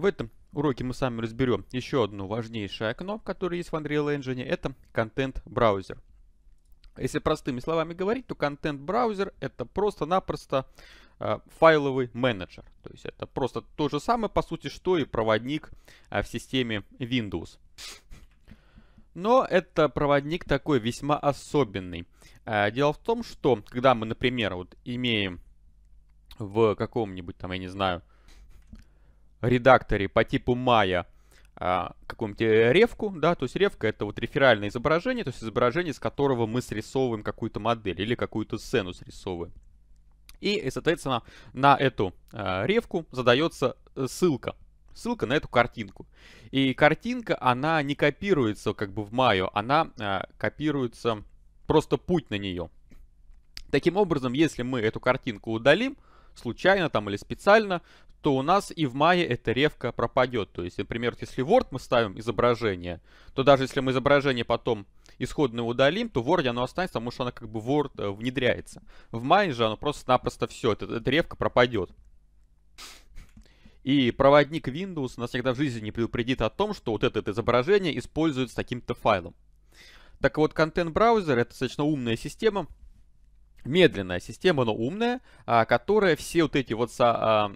В этом уроке мы с вами разберем еще одно важнейшее окно, которое есть в Unreal Engine, это контент-браузер. Если простыми словами говорить, то контент-браузер это просто-напросто э, файловый менеджер. То есть это просто то же самое, по сути, что и проводник э, в системе Windows. Но это проводник такой весьма особенный. Э, дело в том, что когда мы, например, вот имеем в каком-нибудь там, я не знаю, редакторе по типу Maya а, какую-нибудь э, ревку, да, то есть ревка это вот реферальное изображение, то есть изображение, с которого мы срисовываем какую-то модель или какую-то сцену срисовываем. И, соответственно, на эту э, ревку задается э, ссылка. Ссылка на эту картинку. И картинка, она не копируется как бы в маю, она копируется просто путь на нее. Таким образом, если мы эту картинку удалим, случайно там или специально, то у нас и в мае эта ревка пропадет. То есть, например, если Word мы ставим изображение, то даже если мы изображение потом исходное удалим, то в Word оно останется, потому что оно как бы в Word э, внедряется. В мае же оно просто-напросто все, эта, эта ревка пропадет. И проводник Windows нас никогда в жизни не предупредит о том, что вот это, изображение используется таким-то файлом. Так вот, контент-браузер — это достаточно умная система, медленная система, но умная, а, которая все вот эти вот со,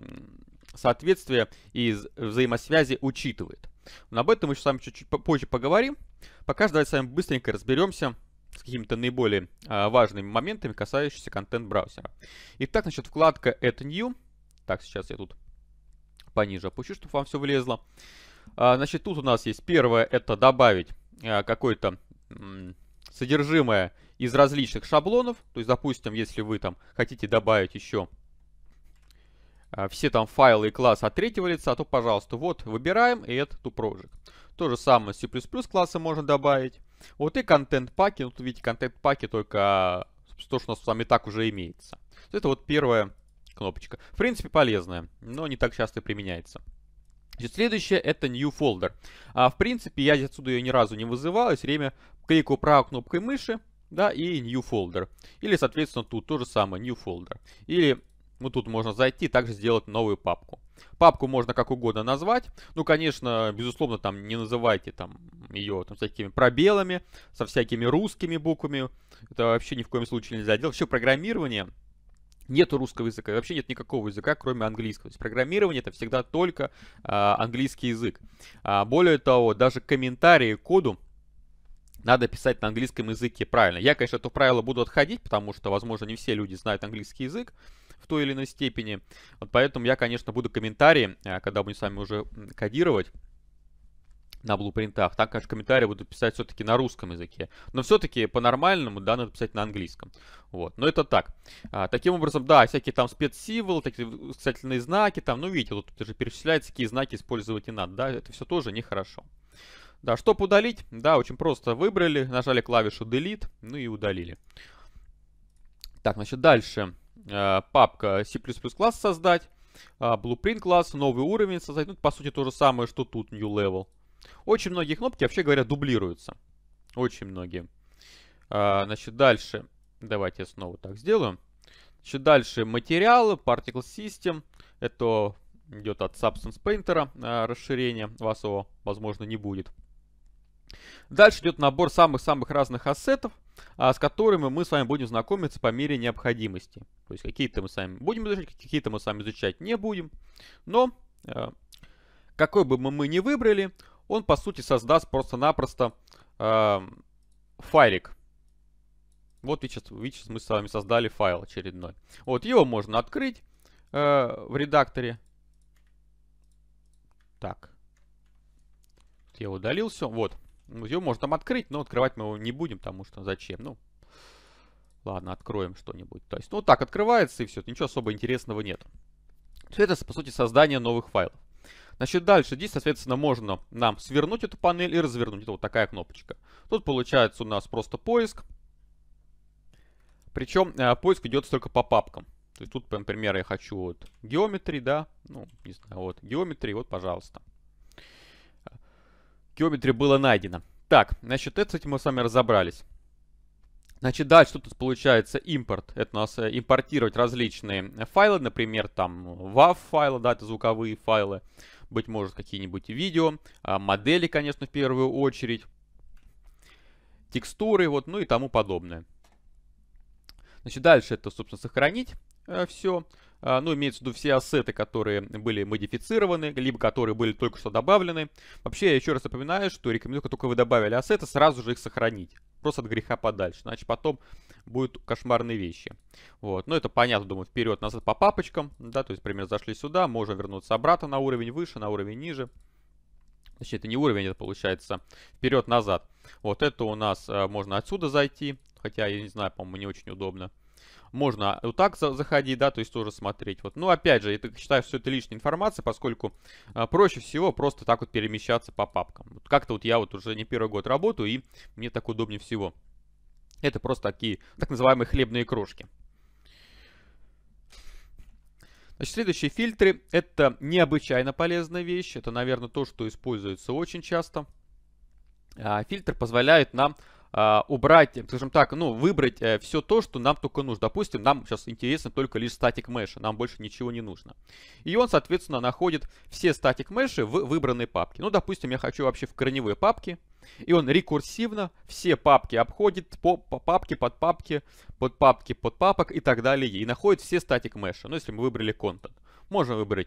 соответствия и взаимосвязи учитывает. Но об этом мы еще с вами чуть-чуть позже поговорим. Пока же давайте с вами быстренько разберемся с какими-то наиболее а, важными моментами, касающимися контент-браузера. Итак, значит, вкладка Add New. Так, сейчас я тут пониже опущу, чтобы вам все влезло. А, значит, тут у нас есть первое, это добавить а, какое то содержимое из различных шаблонов. То есть, допустим, если вы там хотите добавить еще а, все там файлы и классы от третьего лица, а то, пожалуйста, вот, выбираем и это to project. То же самое с C++ класса можно добавить. Вот и контент-паки, ну, тут видите, контент-паки только а, то, что у нас там и так уже имеется. Это вот первая кнопочка. В принципе, полезная, но не так часто применяется. Значит, следующее это New Folder. А, в принципе, я отсюда ее ни разу не вызывал. Я все время кликаю правой кнопкой мыши, да, и New Folder. Или, соответственно, тут то же самое, New Folder. Или ну, тут можно зайти, также сделать новую папку. Папку можно как угодно назвать. Ну, конечно, безусловно, там не называйте там ее там, всякими пробелами, со всякими русскими буквами. Это вообще ни в коем случае нельзя делать. Вообще программирование Нету русского языка, вообще нет никакого языка, кроме английского. То есть программирование это всегда только а, английский язык. А, более того, даже комментарии к коду надо писать на английском языке правильно. Я, конечно, это правило буду отходить, потому что, возможно, не все люди знают английский язык в той или иной степени. Вот поэтому я, конечно, буду комментарии, э, когда будем с вами уже кодировать на блупринтах. Там, конечно, комментарии буду писать все-таки на русском языке. Но все-таки по-нормальному, да, надо писать на английском. Вот, но это так. А, таким образом, да, всякие там спецсимволы, такие касательные знаки там, ну, видите, вот тут уже перечисляется, какие знаки использовать и надо, да, это все тоже нехорошо. Да, чтобы удалить, да, очень просто выбрали, нажали клавишу Delete, ну и удалили. Так, значит, дальше. Э, папка C++ класс создать, э, blueprint класс, новый уровень создать. Ну, по сути, то же самое, что тут, new level. Очень многие кнопки, вообще говоря, дублируются. Очень многие. Э, значит, дальше. Давайте я снова так сделаю. Значит, дальше материалы, particle system. Это идет от Substance Painter расширение. Вас его, возможно, не будет. Дальше идет набор самых-самых разных ассетов, а, с которыми мы с вами будем знакомиться по мере необходимости. То есть какие-то мы сами будем изучать, какие-то мы сами изучать не будем. Но а, какой бы мы ни выбрали, он по сути создаст просто-напросто а, файлик. Вот сейчас, видите, мы с вами создали файл очередной. Вот его можно открыть в редакторе. Так. Я удалил все. Вот. Ну, его можно там открыть, но открывать мы его не будем, потому что зачем? Ну, ладно, откроем что-нибудь. То есть, ну, так открывается и все. Ничего особо интересного нет. Все это, по сути, создание новых файлов. Значит, дальше здесь, соответственно, можно нам свернуть эту панель и развернуть. Это вот такая кнопочка. Тут получается у нас просто поиск. Причем э, поиск идет только по папкам. То есть тут, например, я хочу вот геометрии, да, ну, не знаю, вот геометрии, вот, пожалуйста. Geometry было найдено. Так, значит, это с этим мы с вами разобрались. Значит, дальше что тут получается импорт. Это у нас э, импортировать различные э, файлы, например, там WAV файлы, да, это звуковые файлы, быть может какие-нибудь видео, а, модели, конечно, в первую очередь, текстуры, вот, ну и тому подобное. Значит, дальше это, собственно, сохранить. Э, все. А, ну, имеется в виду все ассеты, которые были модифицированы, либо которые были только что добавлены. Вообще, я еще раз напоминаю, что рекомендую, как только вы добавили ассеты, сразу же их сохранить. Просто от греха подальше, иначе потом будут кошмарные вещи. Вот, ну это понятно, думаю, вперед-назад по папочкам, да, то есть, например, зашли сюда, можем вернуться обратно на уровень выше, на уровень ниже. Точнее, это не уровень, это получается вперед-назад. Вот это у нас э, можно отсюда зайти, хотя, я не знаю, по-моему, не очень удобно. Можно вот так за заходить, да, то есть тоже смотреть. Вот. Ну, опять же, я так считаю, что это лишняя информация, поскольку а, проще всего просто так вот перемещаться по папкам. Вот как-то вот я вот уже не первый год работаю, и мне так удобнее всего. Это просто такие так называемые хлебные крошки. Значит, следующие фильтры. Это необычайно полезная вещь. Это, наверное, то, что используется очень часто. А, фильтр позволяет нам а, убрать, скажем так, ну, выбрать э, все то, что нам только нужно. Допустим, нам сейчас интересно только лишь статик меши, нам больше ничего не нужно. И он, соответственно, находит все статик меши в выбранной папке. Ну, допустим, я хочу вообще в корневые папки, и он рекурсивно все папки обходит по, по папке, под папки, под папки, под папок и так далее. И находит все статик меши, ну, если мы выбрали контент. Можно выбрать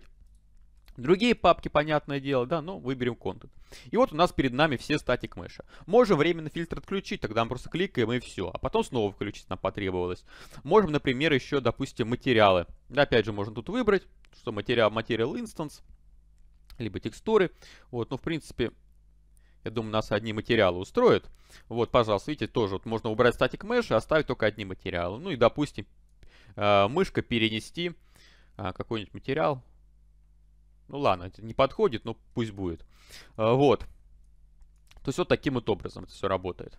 Другие папки, понятное дело, да, но ну, выберем контент. И вот у нас перед нами все статик мэша. Можем временно фильтр отключить, тогда мы просто кликаем и все. А потом снова включить нам потребовалось. Можем, например, еще, допустим, материалы. Опять же, можно тут выбрать, что материал, материал instance, либо текстуры. Вот, ну, в принципе, я думаю, нас одни материалы устроят. Вот, пожалуйста, видите, тоже вот можно убрать статик мэш и оставить только одни материалы. Ну и, допустим, э, мышка перенести э, какой-нибудь материал. Ну ладно, это не подходит, но пусть будет. А, вот. То есть вот таким вот образом это все работает.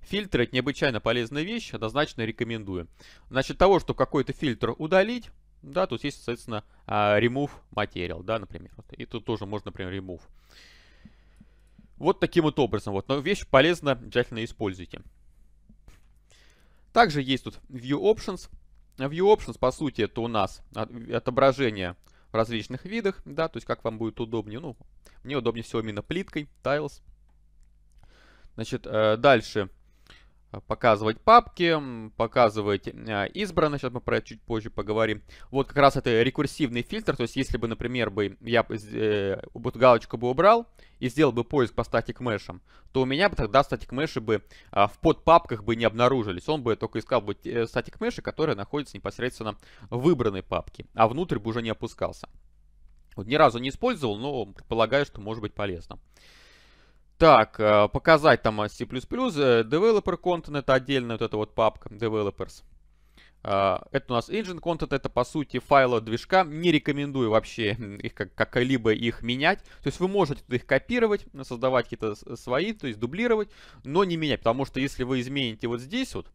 Фильтры – это необычайно полезная вещь, однозначно рекомендую. Значит, того, чтобы какой-то фильтр удалить, да, тут есть, соответственно, а, remove material, да, например. И тут тоже можно, например, remove. Вот таким вот образом. Вот. Но вещь полезна, обязательно используйте. Также есть тут View Options. View Options, по сути, это у нас отображение в различных видах, да, то есть как вам будет удобнее. Ну, мне удобнее всего именно плиткой, tiles. Значит, э, дальше показывать папки, показывать а, избранные, сейчас мы про это чуть позже поговорим. Вот как раз это рекурсивный фильтр, то есть если бы, например, бы я э, галочку бы убрал и сделал бы поиск по статик мешам, то у меня бы тогда статик меши бы э, в подпапках бы не обнаружились, он бы только искал бы э, статик меши, которые находятся непосредственно в выбранной папке, а внутрь бы уже не опускался. Вот ни разу не использовал, но предполагаю, что может быть полезно. Так, э, показать там э, C++, э, developer content, это отдельная вот эта вот папка, developers. Это у нас engine content, это по сути файлы движка. Не рекомендую вообще их как-либо их менять. То есть вы можете их копировать, создавать какие-то свои, то есть дублировать, но не менять. Потому что если вы измените вот здесь вот,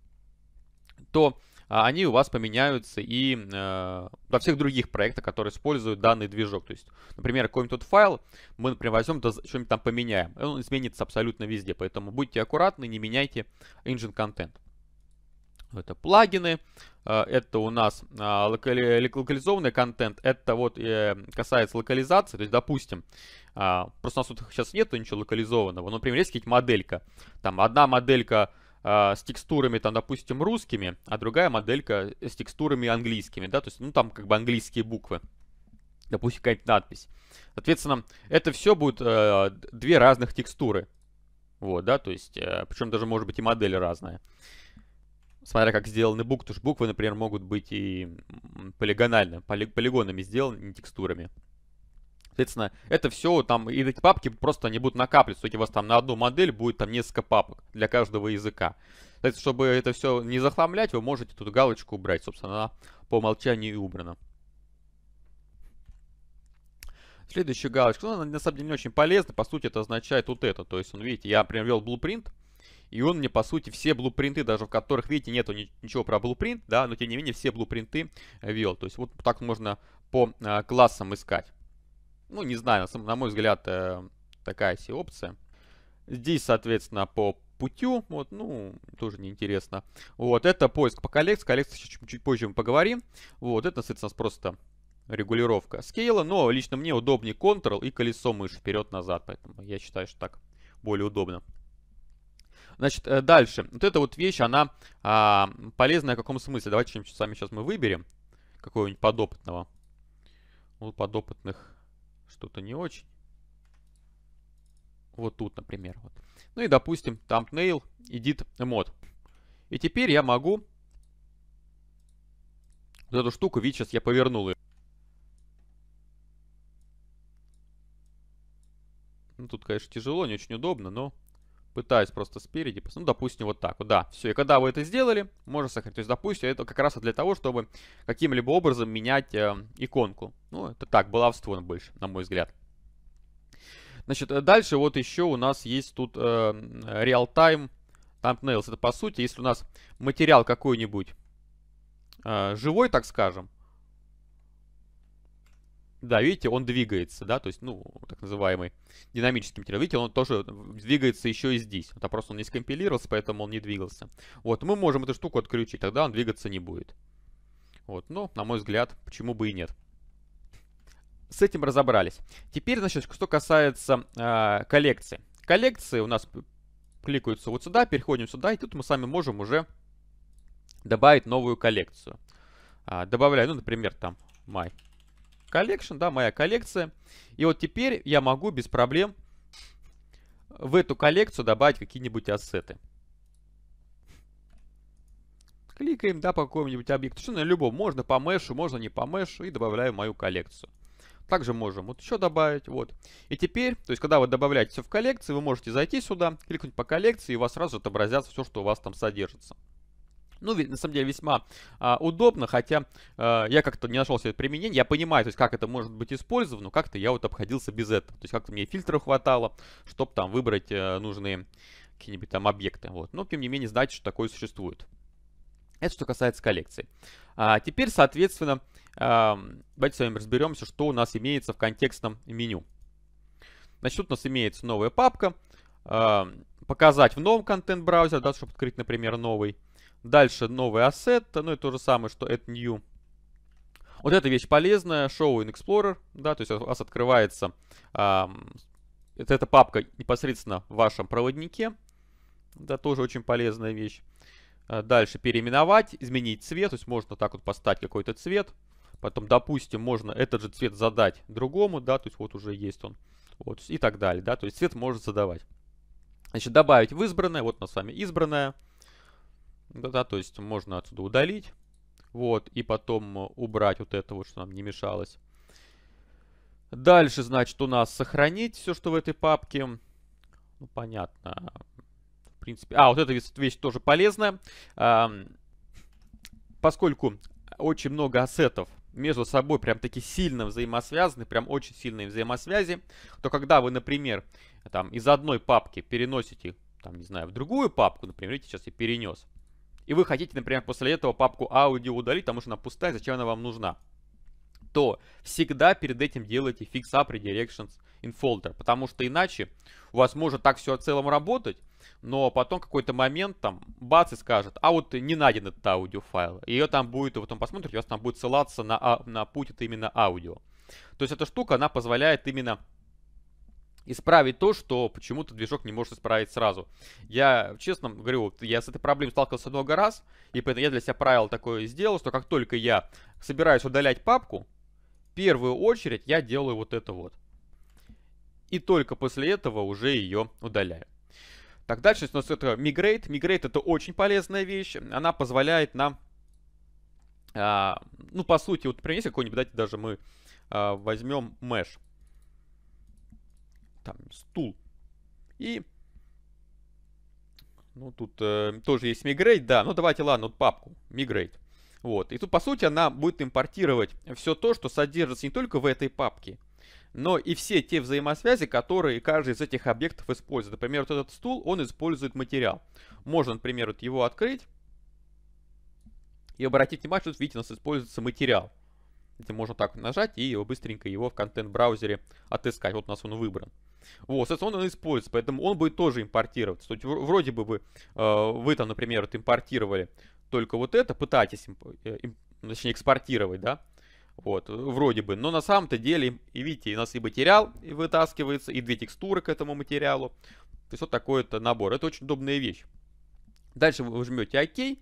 то а, они у вас поменяются и э, во всех других проектах, которые используют данный движок. То есть, например, какой-нибудь тот файл мы, например, возьмем, да, что-нибудь там поменяем. он изменится абсолютно везде, поэтому будьте аккуратны, не меняйте engine контент. Это плагины, э, это у нас а, локализованный контент, это вот э, касается локализации, то есть, допустим, а, просто у нас тут сейчас нету ничего локализованного, но, например, есть какая-то моделька, там одна моделька а, с текстурами, там, допустим, русскими, а другая моделька с текстурами английскими, да, то есть, ну, там как бы английские буквы, допустим, какая-нибудь надпись. Соответственно, это все будет э, две разных текстуры, вот, да, то есть, э, причем даже, может быть, и модели разные. Смотря как сделаны буквы, потому что буквы, например, могут быть и полигонально, поли полигонами сделаны, не текстурами. Соответственно, это все там, и эти папки просто не будут накапливаться. У вас там на одну модель будет там несколько папок для каждого языка. Соответственно, чтобы это все не захламлять, вы можете тут галочку убрать. Собственно, она по умолчанию и убрана. Следующая галочка, ну, она на самом деле не очень полезна, по сути это означает вот это. То есть, он, видите, я привел ввел blueprint, и он мне, по сути, все блупринты, даже в которых, видите, нету ничего про блупринт, да, но тем не менее все блупринты вел. То есть вот так можно по э, классам искать. Ну, не знаю, на, на мой взгляд, э, такая себе опция. Здесь, соответственно, по путю, вот, ну, тоже неинтересно. Вот, это поиск по коллекции, коллекции чуть, чуть позже мы поговорим. Вот, это, соответственно, просто регулировка скейла, но лично мне удобнее Ctrl и колесо мыши вперед-назад, поэтому я считаю, что так более удобно. Значит, э, дальше. Вот эта вот вещь, она а, полезная в каком смысле? Давайте чем-нибудь сами сейчас мы выберем. Какого-нибудь подопытного. Ну, подопытных что-то не очень. Вот тут, например. Вот. Ну и, допустим, thumbnail edit mod. И теперь я могу вот эту штуку, видите, сейчас я повернул ее. Ну, тут, конечно, тяжело, не очень удобно, но пытаюсь просто спереди, ну, допустим, вот так вот, да. Все, и когда вы это сделали, можно сохранить. То есть, допустим, это как раз для того, чтобы каким-либо образом менять э, иконку. Ну, это так, баловство больше, на мой взгляд. Значит, э, дальше вот еще у нас есть тут э, real-time thumbnails. Это, по сути, если у нас материал какой-нибудь э, живой, так скажем, да, видите, он двигается, да, то есть, ну, так называемый динамический материал. Видите, он тоже двигается еще и здесь. Это просто он не скомпилировался, поэтому он не двигался. Вот, мы можем эту штуку отключить, тогда он двигаться не будет. Вот, ну, на мой взгляд, почему бы и нет. С этим разобрались. Теперь, значит, что касается э, коллекции. Коллекции у нас кликаются вот сюда, переходим сюда, и тут мы сами можем уже добавить новую коллекцию. А, добавляю, ну, например, там, май collection, да, моя коллекция. И вот теперь я могу без проблем в эту коллекцию добавить какие-нибудь ассеты. Кликаем, да, по какому-нибудь объекту. Что на любом. Можно по мешу, можно не по мешу. И добавляю мою коллекцию. Также можем вот еще добавить, вот. И теперь, то есть, когда вы добавляете все в коллекции, вы можете зайти сюда, кликнуть по коллекции, и у вас сразу отобразятся все, что у вас там содержится. Ну, на самом деле, весьма а, удобно, хотя а, я как-то не нашел себе применение. Я понимаю, то есть, как это может быть использовано, но как-то я вот обходился без этого. То есть, как-то мне фильтра хватало, чтобы там выбрать а, нужные какие-нибудь там объекты. Вот. Но, тем не менее, знать, что такое существует. Это что касается коллекции. А, теперь, соответственно, а, давайте с вами разберемся, что у нас имеется в контекстном меню. Значит, тут у нас имеется новая папка. А, показать в новом контент-браузере, да, чтобы открыть, например, новый. Дальше новый ассет, ну и то же самое, что add new. Вот эта вещь полезная, show in explorer, да, то есть у вас открывается э, это, эта папка непосредственно в вашем проводнике, да, тоже очень полезная вещь. А дальше переименовать, изменить цвет, то есть можно так вот поставить какой-то цвет. Потом, допустим, можно этот же цвет задать другому, да, то есть вот уже есть он. Вот, и так далее, да, то есть цвет можно задавать. Значит, добавить в избранное, вот у нас с вами избранное. Да, да, то есть можно отсюда удалить. Вот, и потом э, убрать вот это вот, что нам не мешалось. Дальше, значит, у нас сохранить все, что в этой папке. Ну, понятно. В принципе... А, вот эта вещь тоже полезная. Поскольку очень много ассетов между собой прям таки сильно взаимосвязаны, прям очень сильные взаимосвязи, то когда вы, например, там из одной папки переносите, там, не знаю, в другую папку, например, видите, сейчас я перенес, и вы хотите, например, после этого папку аудио удалить, потому что она пустая, зачем она вам нужна, то всегда перед этим делайте fix up redirections in folder, потому что иначе у вас может так все в целом работать, но потом какой-то момент там бац и скажет, а вот не найден этот аудиофайл. И ее там будет, и потом посмотрите, у вас там будет ссылаться на, а, на путь это именно аудио. То есть эта штука, она позволяет именно исправить то, что почему-то движок не может исправить сразу. Я, честно говорю, я с этой проблемой сталкивался много раз, и поэтому я для себя правило такое сделал, что как только я собираюсь удалять папку, в первую очередь я делаю вот это вот. И только после этого уже ее удаляю. Так, дальше у нас это Migrate. Migrate это очень полезная вещь. Она позволяет нам, а, ну, по сути, вот принеси какой-нибудь, давайте даже мы а, возьмем Mesh там стул. И ну, тут э, тоже есть мигрейт, да. Ну, давайте, ладно, вот папку, мигрейт. Вот. И тут, по сути, она будет импортировать все то, что содержится не только в этой папке, но и все те взаимосвязи, которые каждый из этих объектов использует. Например, вот этот стул, он использует материал. Можно, например, вот его открыть. И обратить внимание, что тут, видите, у нас используется материал. Это можно так нажать и его быстренько его в контент-браузере отыскать. Вот у нас он выбран. Вот, соответственно, он используется, поэтому он будет тоже импортироваться. То есть, вроде бы вы, э, вы там, например, вот импортировали только вот это, пытаетесь, э, точнее, экспортировать, да, вот, вроде бы. Но на самом-то деле, и видите, у нас и материал вытаскивается, и две текстуры к этому материалу. То есть, вот такой это набор. Это очень удобная вещь. Дальше вы жмете ОК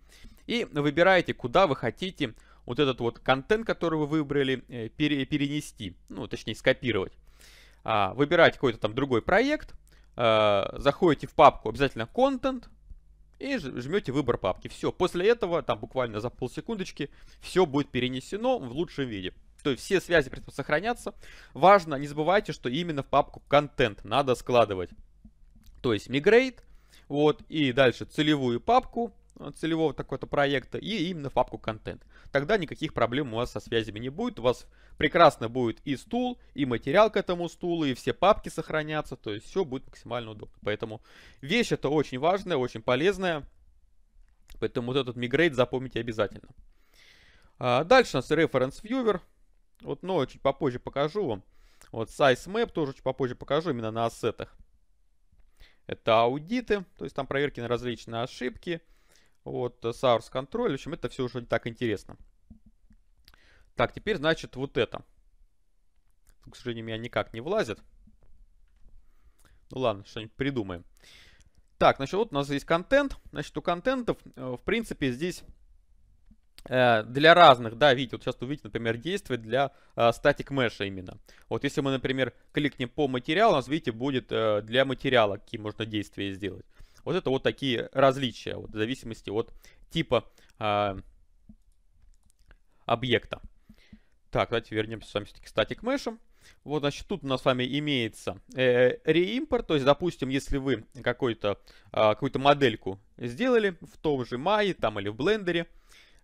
и выбираете, куда вы хотите вот этот вот контент, который вы выбрали, э, пере, перенести, ну, точнее, скопировать. А, выбирать какой-то там другой проект, а, заходите в папку обязательно контент и жмете выбор папки. Все, после этого, там буквально за полсекундочки, все будет перенесено в лучшем виде. То есть все связи при этом сохранятся. Важно, не забывайте, что именно в папку контент надо складывать. То есть migrate, вот, и дальше целевую папку, Э, целевого такого-то проекта и именно в папку контент. Тогда никаких проблем у вас со связями не будет. У вас прекрасно будет и стул, и материал к этому стулу, и все папки сохранятся. То есть все будет максимально удобно. Поэтому вещь это очень важная, очень полезная. Поэтому вот этот мигрейт запомните обязательно. А, дальше у нас Reference Viewer. Вот, но чуть попозже покажу вам. Вот Size Map тоже чуть попозже покажу именно на ассетах. Это аудиты, то есть там проверки на различные ошибки. Вот, э, source control. В общем, это все уже не так интересно. Так, теперь, значит, вот это. К сожалению, меня никак не влазит. Ну ладно, что-нибудь придумаем. Так, значит, вот у нас есть контент. Значит, у контентов, э, в принципе, здесь э, для разных, да, видите, вот сейчас увидите, например, действие для статик меша именно. Вот если мы, например, кликнем по материалу, у нас, видите, будет для материала, какие можно действия сделать. Вот это вот такие различия, вот, в зависимости от типа э, объекта. Так, давайте вернемся с вами все-таки к статик мешам. Вот, значит, тут у нас с вами имеется э, реимпорт, то есть, допустим, если вы а, какую-то э, какую модельку сделали в том же Maya, там или в блендере,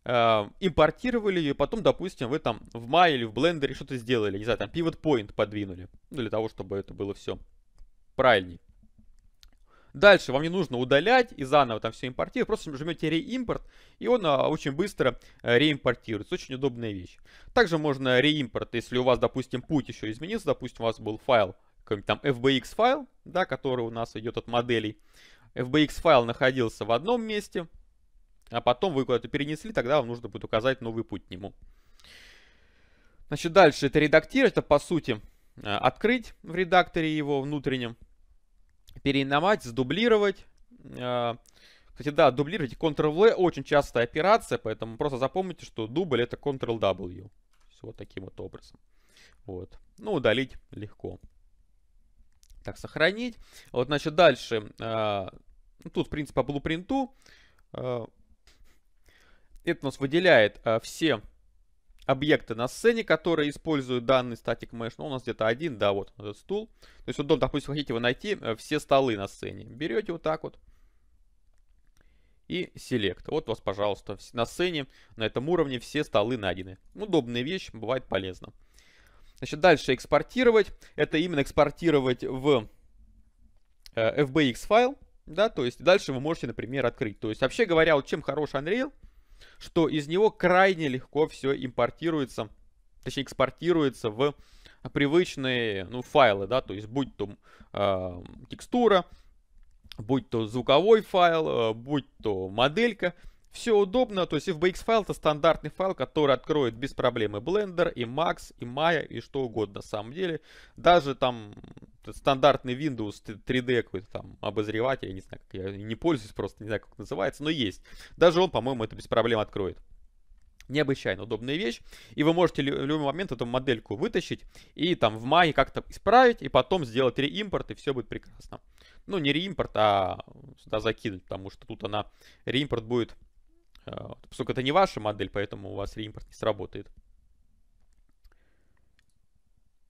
э, импортировали ее, потом, допустим, вы там в Maya или в блендере что-то сделали, не знаю, там pivot point подвинули, ну, для того, чтобы это было все правильнее. Дальше вам не нужно удалять и заново там все импортировать, просто жмете реимпорт, и он а, очень быстро а, реимпортируется. Очень удобная вещь. Также можно реимпорт, если у вас, допустим, путь еще изменился, допустим, у вас был файл, какой-нибудь там FBX файл, да, который у нас идет от моделей. FBX файл находился в одном месте, а потом вы куда-то перенесли, тогда вам нужно будет указать новый путь к нему. Значит, дальше это редактировать, это по сути э, открыть в редакторе его внутреннем переименовать, сдублировать. Э, кстати, да, дублировать Ctrl-V очень частая операция, поэтому просто запомните, что дубль это Ctrl-W. Вот таким вот образом. Вот. Ну, удалить легко. Так, сохранить. Вот, значит, дальше. Э, ну, тут, в принципе, по блупринту. Э, это у нас выделяет все объекты на сцене, которые используют данный статик mesh. Ну, у нас где-то один, да, вот этот стул. То есть, вот, допустим, хотите вы найти э, все столы на сцене. Берете вот так вот и Select. Вот у вас, пожалуйста, на сцене, на этом уровне все столы найдены. Удобная вещь, бывает полезно. Значит, дальше экспортировать. Это именно экспортировать в э, FBX файл. Да, то есть дальше вы можете, например, открыть. То есть, вообще говоря, вот чем хорош Unreal – что из него крайне легко все импортируется, точнее экспортируется в привычные ну, файлы, да, то есть будь то э, текстура, будь то звуковой файл, а, будь то моделька, все удобно, то есть FBX файл это стандартный файл, который откроет без проблемы Blender и Max, и Maya, и что угодно на самом деле. Даже там стандартный Windows 3D какой-то там обозреватель, я не знаю, как я не пользуюсь, просто не знаю, как называется, но есть. Даже он, по-моему, это без проблем откроет. Необычайно удобная вещь. И вы можете в любой момент эту модельку вытащить и там в мае как-то исправить, и потом сделать реимпорт, и все будет прекрасно. Ну, не реимпорт, а сюда закинуть, потому что тут она, реимпорт будет, э, поскольку это не ваша модель, поэтому у вас реимпорт не сработает.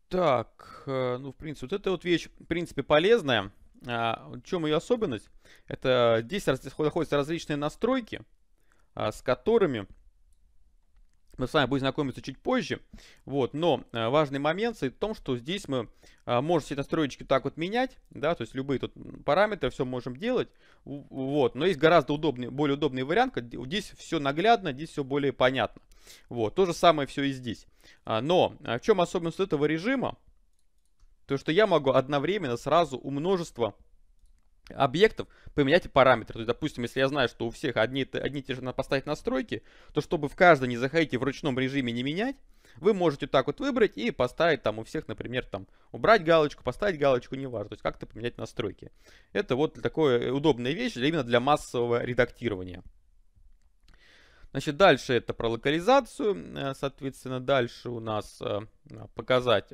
Так, э, ну, в принципе, вот эта вот вещь, в принципе, полезная. А, в чем ее особенность? Это здесь находятся различные настройки, а, с которыми мы с вами будем знакомиться чуть позже. Вот, но э, важный момент в том, что здесь мы а, можем все настройки так вот менять, да, то есть любые тут параметры, все можем делать. Вот, но есть гораздо удобный, более удобный вариант, здесь все наглядно, здесь все более понятно. Вот, то же самое все и здесь. А, но а, в чем особенность этого режима? То, что я могу одновременно сразу у множества объектов поменять параметры. То есть, допустим, если я знаю, что у всех одни, одни и те же надо поставить настройки, то чтобы в каждый не заходить и в ручном режиме не менять, вы можете так вот выбрать и поставить там у всех, например, там убрать галочку, поставить галочку, неважно, то есть как-то поменять настройки. Это вот такая э, удобная вещь именно для массового редактирования. Значит, дальше это про локализацию. Э, соответственно, дальше у нас э, показать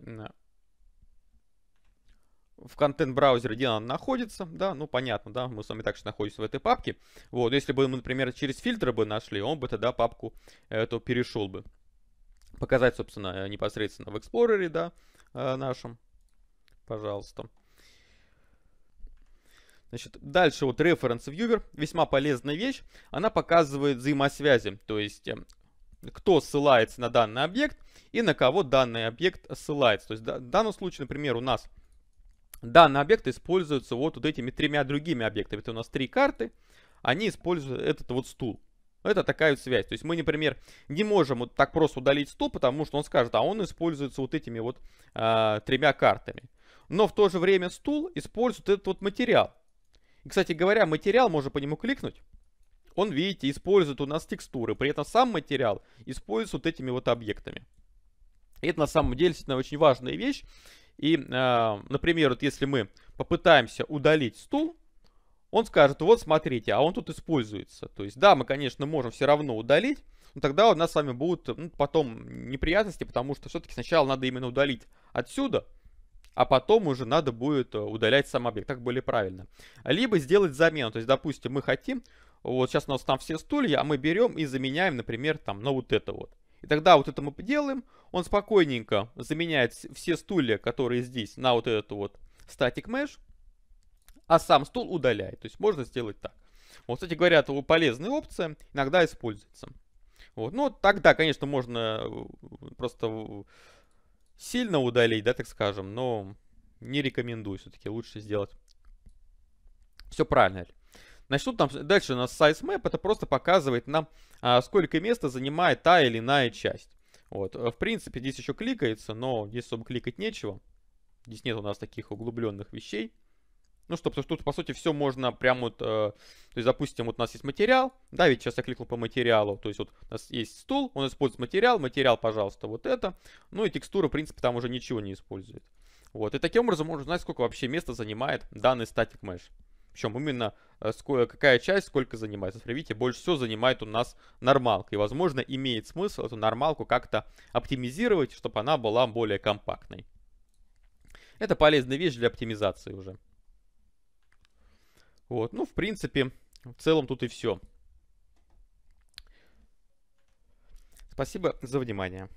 в контент-браузере, где она находится, да, ну, понятно, да, мы с вами также находимся в этой папке. Вот, если бы мы, например, через фильтры бы нашли, он бы тогда папку эту перешел бы. Показать, собственно, э, непосредственно в Explorer, да, нашем, пожалуйста. Пожалуйста. Значит, дальше вот Reference Viewer, весьма полезная вещь, она показывает взаимосвязи, то есть эм, кто ссылается на данный объект и на кого данный объект ссылается. То есть в данном случае, например, у нас данный объект используется вот, вот этими тремя другими объектами. Это у нас три карты, они используют этот вот стул. Это такая вот связь. То есть мы, например, не можем вот так просто удалить стул, потому что он скажет, а он используется вот этими вот э, тремя картами. Но в то же время стул использует этот вот материал кстати говоря, материал, можно по нему кликнуть. Он, видите, использует у нас текстуры. При этом сам материал используется вот этими вот объектами. И это на самом деле действительно очень важная вещь. И, э, например, вот если мы попытаемся удалить стул, он скажет, вот смотрите, а он тут используется. То есть, да, мы, конечно, можем все равно удалить, но тогда у нас с вами будут ну, потом неприятности, потому что все-таки сначала надо именно удалить отсюда, а потом уже надо будет э, удалять сам объект. Так более правильно. Либо сделать замену. То есть, допустим, мы хотим, вот сейчас у нас там все стулья, а мы берем и заменяем, например, там на вот это вот. И тогда вот это мы делаем, он спокойненько заменяет все стулья, которые здесь, на вот этот вот статик mesh, а сам стул удаляет. То есть можно сделать так. Вот, кстати говоря, это полезная опция, иногда используется. Вот. Ну, тогда, конечно, можно э, просто сильно удалить, да, так скажем, но не рекомендую, все-таки лучше сделать. Все правильно. Значит, тут там дальше у нас size map, это просто показывает нам, а, сколько места занимает та или иная часть. Вот, э, в принципе, здесь еще кликается, но здесь особо кликать нечего. Здесь нет у нас таких углубленных вещей. Ну что, тут, по сути, все можно прям вот, э, то есть, допустим, вот у нас есть материал, да, ведь сейчас я кликнул по материалу, то есть вот у нас есть стул, он использует материал, материал, пожалуйста, вот это, ну и текстура, в принципе, там уже ничего не использует. Вот, и таким образом можно узнать, сколько вообще места занимает данный статик mesh. Причем именно э, сколько, э, какая часть сколько занимает. Вот видите, больше всего занимает у нас нормалка. И, возможно, имеет смысл эту нормалку как-то оптимизировать, чтобы она была более компактной. Это полезная вещь для оптимизации уже. Вот, ну, в принципе, в целом тут и все. Спасибо за внимание.